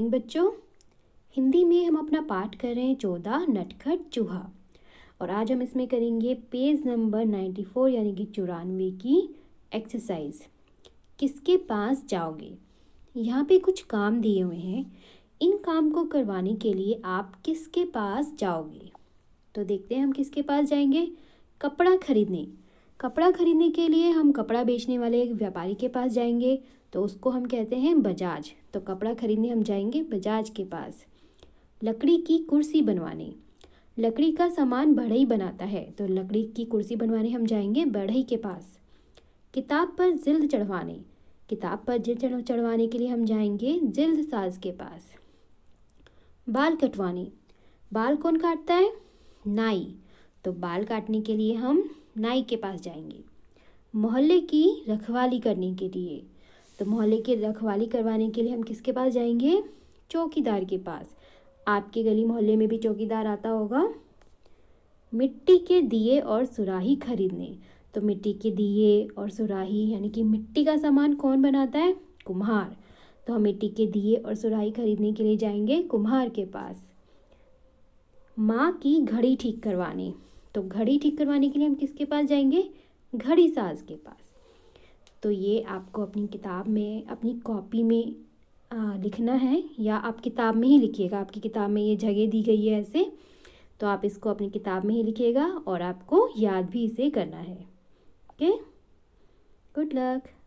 बच्चों हिंदी में हम अपना पाठ कर रहे हैं चौदह नटखट चूहा और आज हम इसमें करेंगे पेज नंबर नाइन्टी फोर यानी कि चौरानवे की एक्सरसाइज किसके पास जाओगे यहाँ पे कुछ काम दिए हुए हैं इन काम को करवाने के लिए आप किसके पास जाओगे तो देखते हैं हम किसके पास जाएंगे कपड़ा खरीदने कपड़ा खरीदने के लिए हम कपड़ा बेचने वाले एक व्यापारी के पास जाएंगे तो उसको हम कहते हैं बजाज तो कपड़ा खरीदने हम जाएंगे बजाज के पास लकड़ी की कुर्सी बनवाने लकड़ी का सामान बढ़ई बनाता है तो लकड़ी की कुर्सी बनवाने हम जाएंगे बढ़ई के पास किताब पर जिल्द चढ़वाने किताब पर जिल्द चढ़वाने के लिए हम जाएंगे जिल्द साज के पास बाल कटवाने बाल कौन काटता है नाई तो बाल काटने के लिए हम नाई के पास जाएंगे मोहल्ले की रखवाली करने के लिए तो मोहल्ले की रखवाली करवाने के लिए हम किसके पास जाएंगे चौकीदार के पास आपके गली मोहल्ले में भी चौकीदार आता होगा मिट्टी के दिए और सुराही खरीदने तो मिट्टी के दिए और सुराही यानी कि मिट्टी का सामान कौन बनाता है कुम्हार तो हम मिट्टी के दिए और सुराही खरीदने के लिए जाएंगे कुम्हार के पास माँ की घड़ी ठीक करवाने तो घड़ी ठीक करवाने के लिए हम किसके पास जाएंगे घड़ी साज के पास तो ये आपको अपनी किताब में अपनी कॉपी में आ, लिखना है या आप किताब में ही लिखिएगा आपकी किताब में ये जगह दी गई है ऐसे तो आप इसको अपनी किताब में ही लिखिएगा और आपको याद भी इसे करना है ओके गुड लक